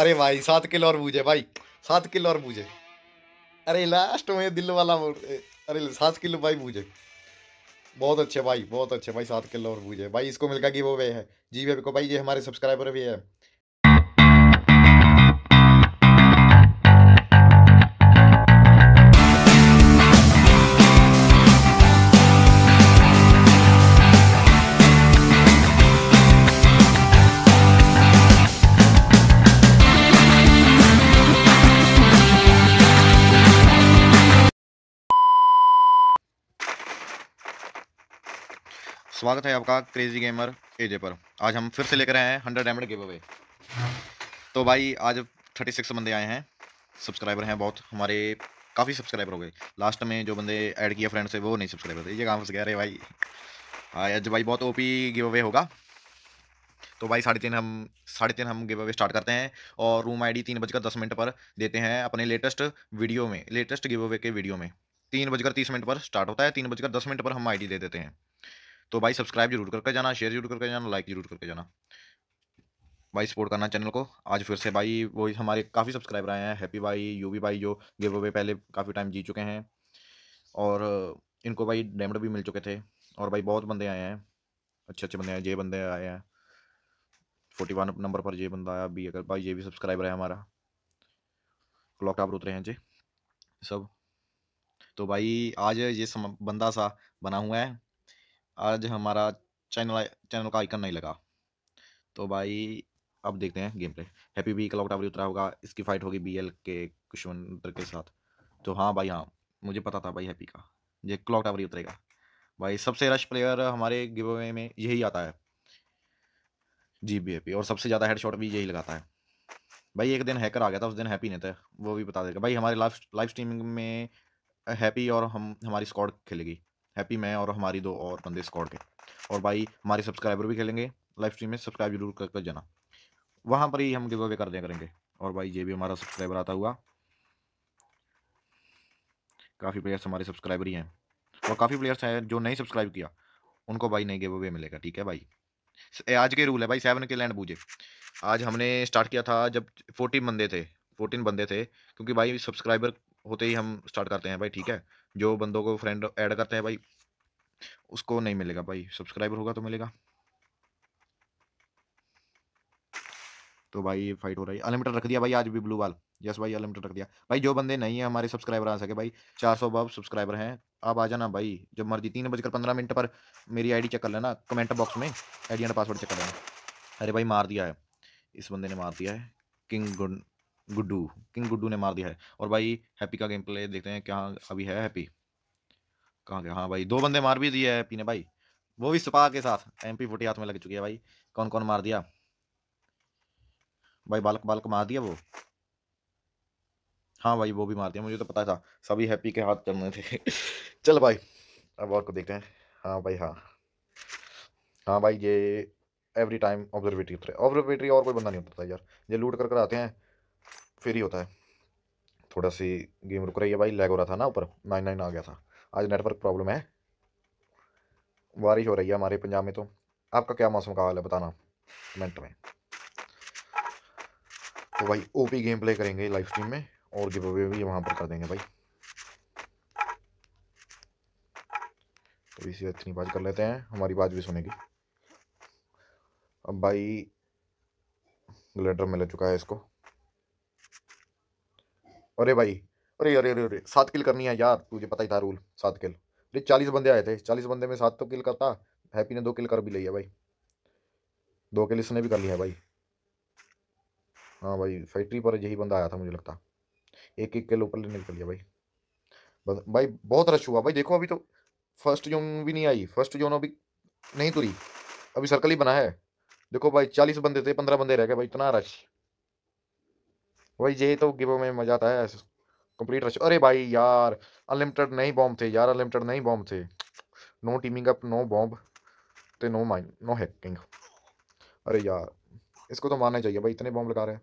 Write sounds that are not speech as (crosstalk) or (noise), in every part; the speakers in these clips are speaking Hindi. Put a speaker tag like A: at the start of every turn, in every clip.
A: अरे भाई सात किलो और बूझे भाई सात किलो और बूझे अरे लास्ट में दिल वाला अरे सात किलो भाई बूझे बहुत अच्छे भाई बहुत अच्छे भाई सात किलो और बूझे भाई इसको मिल गया कि वो वे है जी वे को भाई ये हमारे सब्सक्राइबर भी है स्वागत है आपका क्रेजी गेमर एजे पर आज हम फिर से लेकर आए हैं हंड्रेड एमड गिव अवे तो भाई आज थर्टी सिक्स बंदे आए हैं सब्सक्राइबर हैं बहुत हमारे काफ़ी सब्सक्राइबर हो गए लास्ट में जो बंदे ऐड किए फ्रेंड से वो नहीं सब्सक्राइबर थे ये काम से कह रहे भाई हाँ, आज भाई बहुत ओपी गिव अवे होगा तो भाई साढ़े तीन हम साढ़े तीन हम गिव अवे स्टार्ट करते हैं और रूम आई डी तीन बजकर दस मिनट पर देते हैं अपने लेटेस्ट वीडियो में लेटेस्ट गिव अवे के वीडियो में तीन बजकर तीस मिनट पर स्टार्ट होता है तीन बजकर दस मिनट पर हम आईडी दे देते हैं तो भाई सब्सक्राइब जरूर करके जाना शेयर जरूर करके जाना लाइक जरूर करके जाना भाई सपोर्ट करना चैनल को आज फिर से भाई वो हमारे काफ़ी सब्सक्राइबर आए हैं हैप्पी भाई यूवी भाई जो गिव अवे पहले काफ़ी टाइम जी चुके हैं और इनको भाई डेमड भी मिल चुके थे और भाई बहुत बंदे आए हैं अच्छे अच्छे बंदे आए जे बंदे आए हैं फोर्टी वन नंबर पर ये बंदा आया बी अगर भाई ये भी सब्सक्राइबर है हमारा क्लॉक टापर उतरे हैं जी सब तो भाई आज ये बंदा सा बना हुआ है आज हमारा चैनल चैनल का आइकन नहीं लगा तो भाई अब देखते हैं गेम प्ले हैप्पी भी क्लॉक टावर उतरा होगा इसकी फाइट होगी बी एल के कुशवंतर के साथ तो हाँ भाई हाँ मुझे पता था भाई हैप्पी का ये क्लॉक टावर ही उतरेगा भाई सबसे रश प्लेयर हमारे गिव अवे में यही आता है जी बी हैप्पी और सबसे ज़्यादा हेडशॉट भी यही लगाता है भाई एक दिन हैकर आ गया था उस दिन हैप्पी नहीं था वो भी बता देगा भाई हमारे लाइव लाइव स्ट्रीमिंग में हैप्पी और हम हमारी स्कॉड खेलेगी हैप्पी मैं और हमारी दो और बंदे स्कॉड के और भाई हमारे सब्सक्राइबर भी खेलेंगे लाइव स्ट्रीम में सब्सक्राइब जरूर कर कर जाना वहाँ पर ही हम गिव अवे कर दिया करेंगे और भाई ये भी हमारा सब्सक्राइबर आता हुआ काफ़ी प्लेयर्स हमारे सब्सक्राइबर ही हैं और काफ़ी प्लेयर्स हैं जो नहीं सब्सक्राइब किया उनको भाई नहीं गिव अवे मिलेगा ठीक है भाई आज के रूल है भाई सेवन के लैंड बूझे आज हमने स्टार्ट किया था जब फोर्टीन बंदे थे फोर्टीन बंदे थे क्योंकि भाई सब्सक्राइबर होते ही हम स्टार्ट करते हैं भाई ठीक है जो बंदों को फ्रेंड ऐड करते हैं भाई उसको नहीं मिलेगा भाई सब्सक्राइबर होगा तो मिलेगा तो भाई फाइट हो रही है अनलिमिटेड रख दिया भाई आज भी ब्लू वाल यस भाई अनलिमिटेड रख दिया भाई जो बंदे नहीं है हमारे सब्सक्राइबर आ सके भाई चार सौ बाब सब्सक्राइबर हैं आप आ जाना भाई जब मर्जी तीन बजकर पंद्रह मिनट पर मेरी आईडी चेक कर लेना कमेंट बॉक्स में आईडी एंड पासवर्ड चेक कर लेना अरे भाई मार दिया है इस बंदे ने मार दिया है king good Guddu king Guddu ने मार दिया है और भाई हैप्पी का गेम प्ले देखते हैं क्या अभी है हैप्पी कहाँ गया हाँ भाई दो बंदे मार भी दिए है हैप्पी ने भाई वो भी सपा के साथ एम पी फोर्टी हाथ में लग चुकी है भाई कौन कौन मार दिया भाई बालक बालक मार दिया वो हाँ भाई वो भी मार दिया मुझे तो पता था सभी हैप्पी के हाथ चलने थे (laughs) चल भाई अब और को देखते हैं हाँ भाई हाँ हाँ भाई ये एवरी टाइम ऑब्जर्वेटरी ऑब्जर्वेटरी और कोई बंदा नहीं था यार ये लूट कर कर आते हैं फिर ही होता है थोड़ा सी गेम रुक रही है भाई लैग हो रहा था ना ऊपर नाइन नाइन आ गया था आज नेटवर्क प्रॉब्लम है बारिश हो रही है हमारे पंजाब में तो आपका क्या मौसम का हाल है बताना कमेंट में तो भाई ओपी गेम प्ले करेंगे लाइव स्ट्रीम में और गिव अवे भी वहाँ पर कर देंगे भाई तो इसी इतनी बात कर लेते हैं हमारी बात भी सुनेगी अब भाई ग्लेडर मिल चुका है इसको अरे भाई अरे अरे अरे अरे सात किल करनी है यार तुझे पता ही था रूल सात किल अरे चालीस बंदे आए थे चालीस बंदे में सात तो किल करता हैप्पी ने दो किल कर भी लिया भाई दो किल इसने भी कर लिया भाई हाँ भाई फैक्ट्री पर यही बंदा आया था मुझे लगता एक एक किल ऊपर लेने निकल लिया भाई बस भाई बहुत रश हुआ भाई देखो अभी तो फर्स्ट जोन भी नहीं आई फर्स्ट जोन अभी नहीं तुरी अभी सर्कल ही बना है देखो भाई चालीस बंदे थे पंद्रह बंदे रह गए भाई इतना रश भाई यही तो गिव में मजा आता है कंप्लीट रश अरे भाई यार अनलिमिटेड नहीं बॉम्ब थे यार अनलिमिटेड नहीं बॉम्ब थे no teaming up no bomb तो नो माइन नो हैकिंग अरे यार इसको तो मानना चाहिए भाई इतने बॉम्ब लगा रहे हैं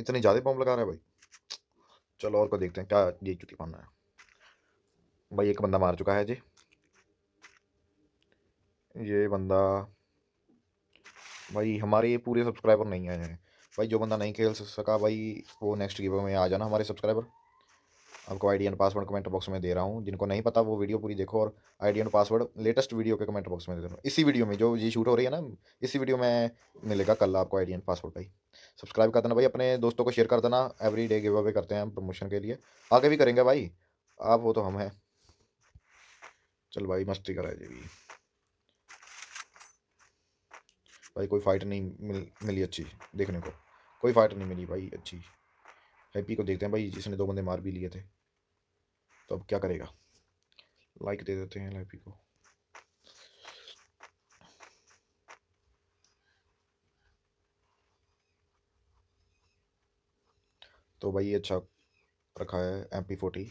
A: इतने ज़्यादा बॉम्ब लगा रहे हैं भाई चलो और को देखते हैं क्या ये चुकी मानना है भाई एक बंदा मार चुका है जी ये बंदा भाई हमारे पूरे सब्सक्राइबर नहीं आए हैं भाई जो बंदा नहीं खेल सका भाई वो नेक्स्ट गिवे में आ जाना हमारे सब्सक्राइबर आपको I and password comment box में दे रहा हूँ जिनको नहीं पता वो वीडियो पूरी देखो और I and password latest video के कमेंट बॉक्स में दे रहा हूँ इसी वीडियो में जो ये शूट हो रही है ना इसी वीडियो में मिलेगा कल आपको आई एंड पासवर्ड भाई सब्सक्राइब कर देना भाई अपने दोस्तों को शेयर कर देना एवरी डे गिव अवे करते हैं प्रमोशन के लिए आगे भी करेंगे भाई आप वो तो हम हैं चल भाई मस्ती कराए जी भाई कोई फाइट नहीं मिल मिली अच्छी देखने को कोई फाइट नहीं मिली भाई अच्छी हैप्पी को देखते हैं भाई जिसने दो बंदे मार भी लिए थे तो अब क्या करेगा लाइक दे देते हैं हैप्पी को तो भाई अच्छा रखा है एम पी फोर्टी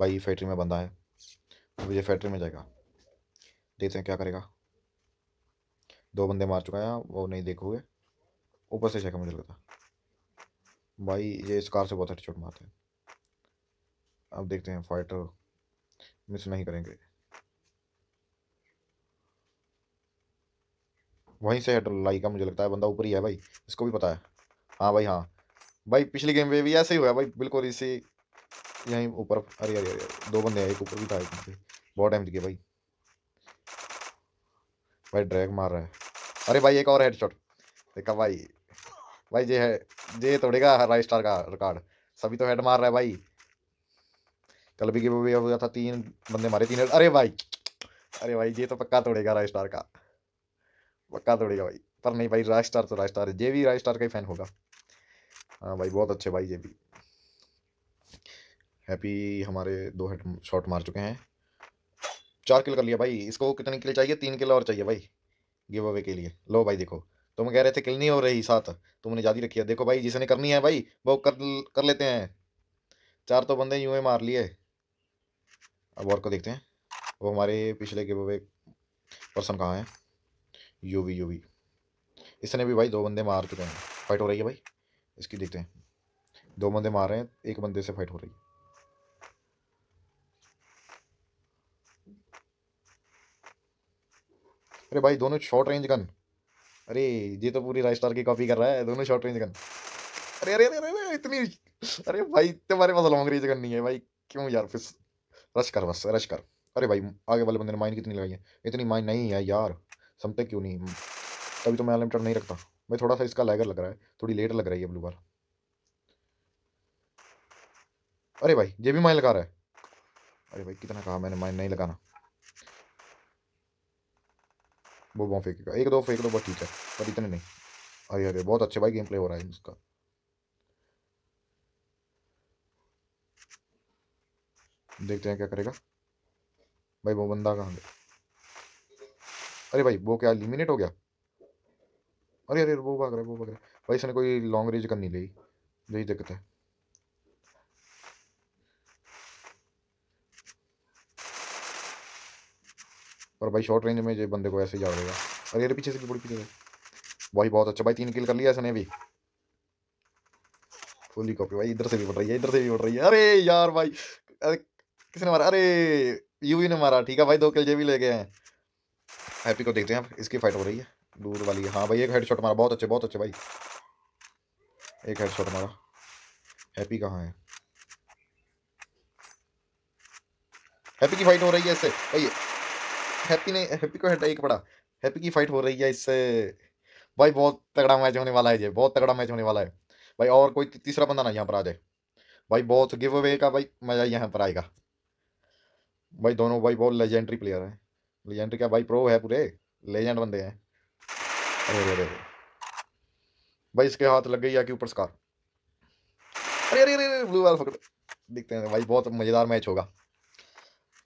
A: भाई फैक्ट्री में बंदा है मुझे तो फैक्ट्री में जाएगा देखते हैं क्या करेगा दो बंदे मार चुका है वो नहीं हुए ऊपर से शेखा मुझे लगा भाई ये इस कार से बहुत अच्छी चोट मारते हैं अब देखते हैं फाइटर मिस नहीं करेंगे वहीं से का मुझे लगता है बंदा ऊपर ही है भाई इसको भी पता है हाँ भाई हाँ भाई पिछली गेम में भी ऐसे ही हुआ भाई बिल्कुल इसी यहीं ऊपर अरे अरे अरे दो बंदे हैं एक ऊपर भी था एक बहुत टाइम दिखे भाई भाई ड्रैग मार रहा है अरे भाई एक और हेडशॉट देखा भाई भाई ये है ये तोड़ेगा राइट स्टार का रिकॉर्ड सभी तो हेड मार रहा है भाई कल भी गिव अवे हो गया था तीन बंदे मारे तीन अरे भाई अरे भाई ये तो पक्का तोड़ेगा राइट स्टार का पक्का तोड़ेगा भाई पर नहीं भाई राइट स्टार तो राइट स्टार है ये भी राइट स्टार का ही फैन होगा हाँ भाई बहुत अच्छे भाई ये भी हैप्पी हमारे दो हेड शॉट मार चुके हैं चार किलो कर लिया भाई इसको कितने किले चाहिए तीन किलो और चाहिए भाई गिव अवे के लिए लो भाई देखो तुम कह रहे थे किल नहीं हो रही साथ तुमने ज़्यादा रखी है देखो भाई जिसने करनी है भाई वो कर कर लेते हैं चार तो बंदे यूँ ही मार लिए अब और को देखते हैं वो हमारे पिछले गिव अवे पर्सन कहाँ हैं यू वी यू वी इसने भी भाई दो बंदे मार चुके हैं फाइट हो रही है भाई इसकी देखते हैं दो बंदे मार रहे हैं एक बंदे से फाइट हो रही है अरे भाई दोनों शॉर्ट रेंज गन अरे ये तो पूरी राइट स्टार की कॉपी कर रहा है दोनों शॉर्ट रेंज गन अरे अरे अरे अरे, अरे इतनी अरे भाई तुम्हारे पास लॉन्ग रेंज गन नहीं है भाई क्यों यार फिर रश कर बस रश कर अरे भाई आगे वाले बंदे ने माइन कितनी लगाई है इतनी माइन नहीं है यार समते क्यों नहीं तभी तो मैं अनलिमिटेड नहीं रखता भाई थोड़ा सा इसका लैगर लग रहा है थोड़ी लेट लग रही है ब्लू बार अरे भाई ये भी माइन लगा रहा है अरे भाई कितना कहा मैंने माइन नहीं लगाना वो बॉम फेंकेगा एक दो फेंक दो बस ठीक है पर इतने नहीं अरे अरे बहुत अच्छे भाई गेम प्ले हो रहा है इसका देखते हैं क्या करेगा भाई वो बंदा कहाँ गया अरे भाई वो क्या लिमिनेट हो गया अरे अरे वो भाग रहा है वो भाग रहा है भाई इसने कोई लॉन्ग रेंज करनी ली यही दिक्कत है पर भाई शॉर्ट रेंज में जो बंदे को ऐसे ही जा रहेगा अरे अरे पीछे से बुरी पीछे भाई बहुत अच्छा भाई तीन किल कर लिया इसने भी फुली कॉपी भाई इधर से भी उड़ रही है इधर से भी उड़ रही है अरे यार भाई अरे किसने मारा अरे यू ने मारा ठीक है भाई दो किल जे भी ले गए हैं हैप्पी को देखते हैं आप इसकी फाइट हो रही है दूर वाली है हाँ भाई एक हेड शॉट मारा बहुत अच्छे बहुत अच्छे भाई एक हेड शॉट मारा हैप्पी कहाँ है हैप्पी की फाइट हो रही है ऐसे भाई हैप्पी ने हैप्पी को हटाइए कपड़ा हैप्पी की फाइट हो रही है इससे भाई बहुत तगड़ा मैच होने वाला है ये बहुत तगड़ा मैच होने वाला है भाई और कोई तीसरा बंदा ना यहाँ पर आ जाए भाई बहुत गिव अवे का भाई मज़ा यहाँ पर आएगा भाई दोनों भाई बहुत लेजेंडरी प्लेयर हैं लेजेंडरी क्या भाई प्रो है पूरे लेजेंड बंदे हैं अरे अरे अरे भाई इसके हाथ लग गई है कि ऊपर स्कार अरे अरे अरे ब्लू वाल पकड़ देखते हैं भाई बहुत मज़ेदार मैच होगा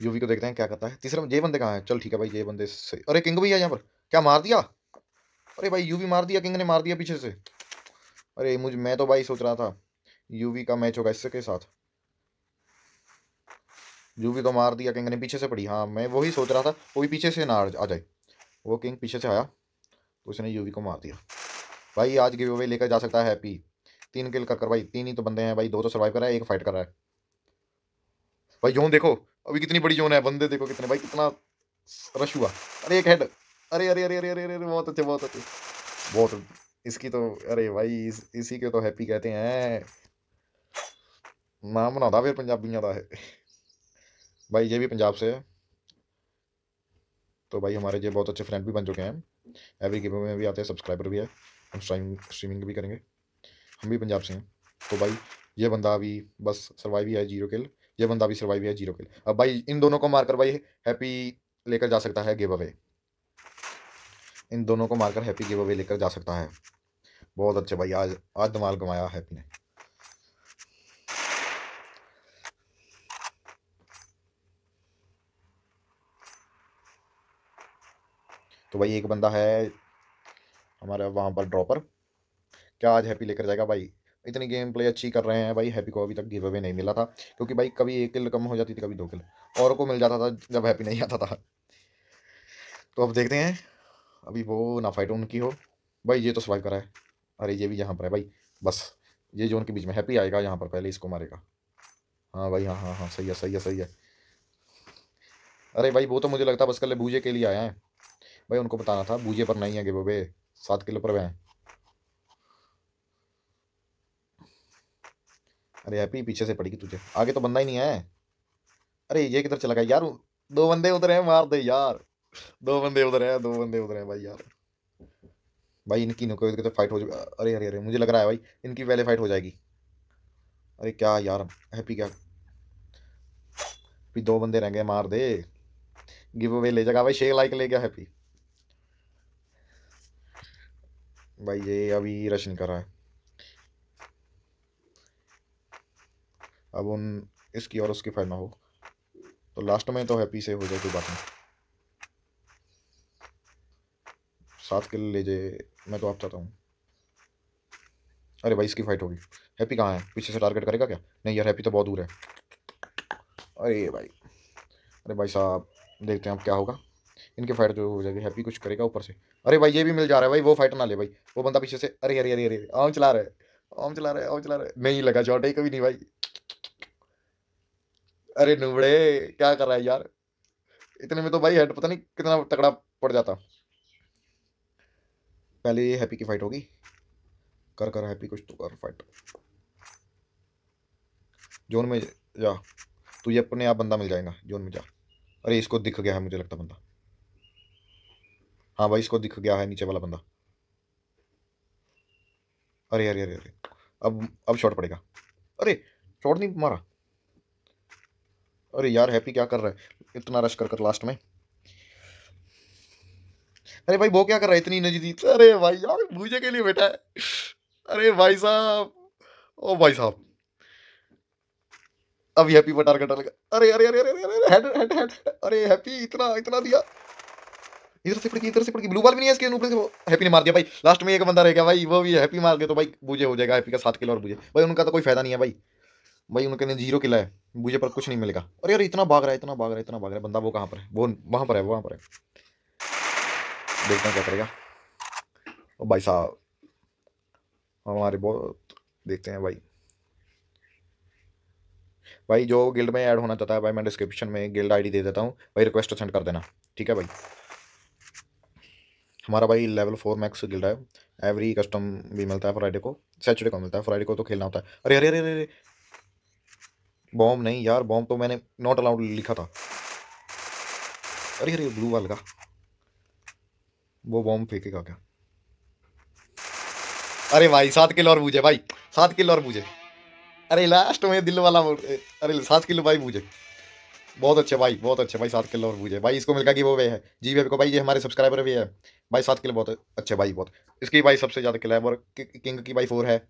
A: यूवी को देखते हैं क्या करता है तीसरे में ये बंदे कहाँ हैं चल ठीक है भाई ये बंदे से अरे किंग भी है यहाँ पर क्या मार दिया अरे भाई यूवी मार दिया किंग ने मार दिया पीछे से अरे मुझे मैं तो भाई सोच रहा था यूवी का मैच होगा इसके साथ यूवी तो मार दिया किंग ने पीछे से पड़ी हाँ मैं वही सोच रहा था कोई पीछे से ना आ जाए वो किंग पीछे से आया तो उसने यूवी को मार दिया भाई आज गिव अवे लेकर जा सकता है हैप्पी तीन किल कर कर भाई तीन ही तो बंदे हैं भाई दो तो सर्वाइव कर रहा है एक फाइट कर रहा है भाई योन देखो अभी कितनी बड़ी जोन है बंदे देखो कितने भाई कितना रश हुआ अरे एक हेड अरे अरे अरे अरे अरे अरे बहुत अच्छे बहुत अच्छे बहुत इसकी तो अरे भाई इस, इसी के तो हैप्पी कहते हैं नाम था फिर पंजाबियों का है भाई ये भी पंजाब से है तो भाई हमारे ये बहुत अच्छे फ्रेंड भी बन चुके हैं एवरी गेम में भी आते हैं सब्सक्राइबर भी है हम स्ट्रीमिंग भी करेंगे हम भी पंजाब से हैं तो भाई ये बंदा भी बस सर्वाइव ही है जीरो किल ये बंदा भी सर्वाइव ही है जीरो किल अब भाई इन दोनों को मारकर भाई हैप्पी लेकर जा सकता है गिव अवे इन दोनों को मारकर हैप्पी गिव अवे लेकर जा सकता है बहुत अच्छे भाई आज आज दमाल कमाया हैप्पी ने तो भाई एक बंदा है हमारे वहां पर ड्रॉपर क्या आज हैप्पी लेकर जाएगा भाई इतनी गेम प्ले अच्छी कर रहे हैं भाई हैप्पी को अभी तक गिव अवे नहीं मिला था क्योंकि भाई कभी एक किल कम हो जाती थी कभी दो किल और को मिल जाता था जब हैप्पी नहीं आता था तो अब देखते हैं अभी वो ना फाइट उनकी हो भाई ये तो सर्वाइव करा है अरे ये भी यहाँ पर है भाई बस ये जो उनके बीच में हैप्पी आएगा यहाँ पर पहले इसको मारेगा हाँ भाई हाँ हाँ हाँ सही है सही है सही है अरे भाई वो तो मुझे लगता है बस कल बूझे के लिए आया है भाई उनको बताना था बूझे पर नहीं है गिव अवे सात किलो पर वह हैं अरे हैप्पी पीछे से पड़ेगी तुझे आगे तो बंदा ही नहीं है अरे ये किधर चला गया यार दो बंदे उधर हैं मार दे यार दो बंदे उधर हैं दो बंदे उधर हैं भाई यार भाई इनकी नको तो फाइट हो जाए अरे अरे अरे मुझे लग रहा है भाई इनकी पहले फाइट हो जाएगी अरे क्या यार हैप्पी क्या दो बंदे रह गए मार दे गिव अवे ले जाएगा भाई छः लाइक ले गया हैप्पी भाई ये अभी रश नहीं कर रहा है अब उन इसकी और उसकी फाइट ना हो तो लास्ट में तो हैप्पी से हो जाए कोई बात नहीं सात किल ले जाए मैं तो आप चाहता हूँ अरे भाई इसकी फाइट होगी हैप्पी कहाँ है पीछे से टारगेट करेगा क्या नहीं यार हैप्पी तो बहुत दूर है अरे भाई अरे भाई साहब देखते हैं अब क्या होगा इनके फाइट जो हो जाएगी हैप्पी कुछ करेगा ऊपर से अरे भाई ये भी मिल जा रहा है भाई वो फाइट ना ले भाई वो बंदा पीछे से अरे अरे अरे अरे आम चला रहे आम चला रहे आम चला रहे नहीं लगा चौटे कभी नहीं भाई अरे नुबड़े क्या कर रहा है यार इतने में तो भाई हेड पता नहीं कितना तगड़ा पड़ जाता पहले ये हैप्पी की फाइट होगी कर कर हैप्पी कुछ तो कर फाइट जोन में जा तुझे अपने आप बंदा मिल जाएगा जोन में जा अरे इसको दिख गया है मुझे लगता बंदा हाँ भाई इसको दिख गया है नीचे वाला बंदा अरे अरे अरे अरे अब अब शॉट पड़ेगा अरे शॉट नहीं मारा अरे यार हैप्पी क्या कर रहा है इतना रश कर कर लास्ट में अरे भाई वो क्या कर रहा है इतनी नजदीक अरे भाई यार भूजे के लिए बैठा है अरे भाई साहब ओ भाई साहब अब हैप्पी पर टारगेट लगा अरे अरे अरे अरे अरे हेड हेड हेड अरे हैप्पी इतना इतना दिया इधर से पड़की इधर से पड़की ब्लू बॉल भी नहीं है इसके ऊपर से हैप्पी ने मार दिया भाई लास्ट में एक बंदा रह गया भाई वो भी हैप्पी मार गया तो भाई बुझे हो जाएगा हैप्पी का सात किलो और बुझे भाई उनका तो कोई फायदा नहीं है भाई भाई उनके ने जीरो किला है मुझे पर कुछ नहीं मिलेगा अरे यार इतना भाग रहा है इतना भाग रहा है इतना भाग रहा है बंदा वो कहाँ पर है वो वहाँ पर है वहाँ पर है देखना क्या करेगा ओ भाई साहब हमारे बहुत देखते हैं भाई भाई जो गिल्ड में ऐड होना चाहता है भाई मैं डिस्क्रिप्शन में गिल्ड आईडी दे देता हूँ भाई रिक्वेस्ट सेंड कर देना ठीक है भाई हमारा भाई लेवल फोर मैक्स गिल्ड है एवरी कस्टम भी मिलता है फ्राइडे को सैटरडे को मिलता है फ्राइडे को तो खेलना होता है अरे अरे अरे अरे बॉम्ब नहीं यार बॉम्ब तो मैंने नॉट अलाउड लिखा था अरे अरे ब्लू वाल का वो बॉम्ब फेंकेगा क्या अरे भाई सात किलो और बूझे भाई सात किलो और बूझे अरे लास्ट में दिल वाला अरे सात किलो भाई बूझे बहुत अच्छे भाई बहुत अच्छे भाई सात किलो और बूझे भाई इसको मिलकर कि वो वे है जी वेब को भाई ये हमारे सब्सक्राइबर भी है भाई सात किलो बहुत अच्छे भाई बहुत इसकी भाई सबसे ज़्यादा किला है और किंग की भाई फोर है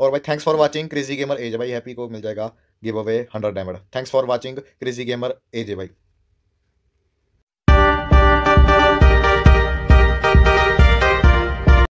A: और भाई thanks for watching crazy gamer AJ भाई हैप्पी को मिल जाएगा giveaway hundred diamond thanks for watching crazy gamer A J भाई